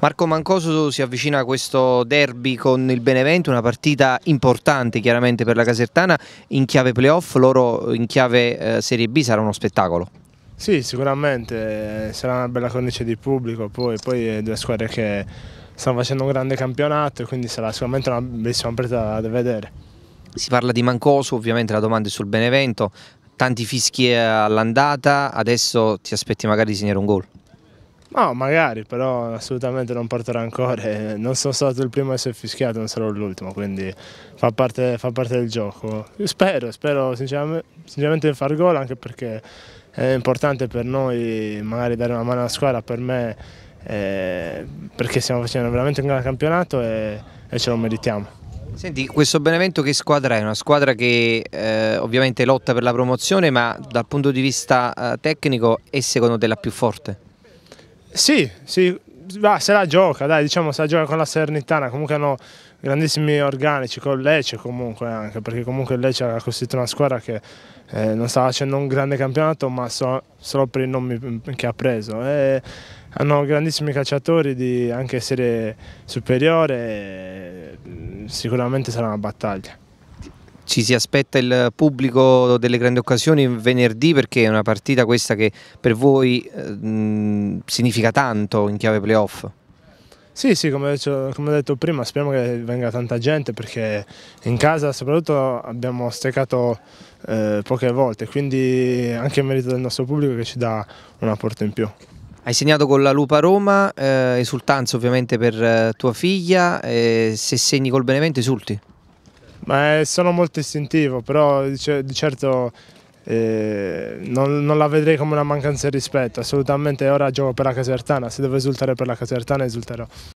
Marco Mancoso si avvicina a questo derby con il Benevento, una partita importante chiaramente per la Casertana, in chiave playoff, loro in chiave eh, Serie B sarà uno spettacolo. Sì, sicuramente, eh, sarà una bella cornice di pubblico, poi, poi due squadre che stanno facendo un grande campionato e quindi sarà sicuramente una bellissima partita da vedere. Si parla di Mancoso, ovviamente la domanda è sul Benevento, tanti fischi eh, all'andata, adesso ti aspetti magari di segnare un gol. No, magari, però assolutamente non porterà ancora. Non sono stato il primo a essere fischiato, non sarò l'ultimo, quindi fa parte, fa parte, del gioco. Io spero, spero sinceramente, sinceramente di far gol, anche perché è importante per noi magari dare una mano alla squadra, per me, eh, perché stiamo facendo veramente un gran campionato e, e ce lo meritiamo. Senti, questo Benevento che squadra è? Una squadra che eh, ovviamente lotta per la promozione, ma dal punto di vista eh, tecnico è secondo te la più forte? Sì, sì, va, se la gioca, dai, diciamo se la gioca con la Salernitana, comunque hanno grandissimi organici con Lecce comunque anche, perché comunque Lecce ha costituito una squadra che eh, non sta facendo un grande campionato, ma so, solo per i nomi che ha preso. E hanno grandissimi calciatori di anche serie superiore, e mm, sicuramente sarà una battaglia ci si aspetta il pubblico delle grandi occasioni venerdì perché è una partita questa che per voi eh, significa tanto in chiave playoff. Sì, sì, come, come ho detto prima, speriamo che venga tanta gente perché in casa soprattutto abbiamo steccato eh, poche volte, quindi anche in merito del nostro pubblico che ci dà una porta in più. Hai segnato con la Lupa Roma, eh, esultanza ovviamente per eh, tua figlia, eh, se segni col Benevento esulti? Ma è, sono molto istintivo, però di, di certo eh, non, non, la vedrei come una mancanza di rispetto. Assolutamente ora gioco per la Casertana, se devo esultare per la Casertana esulterò.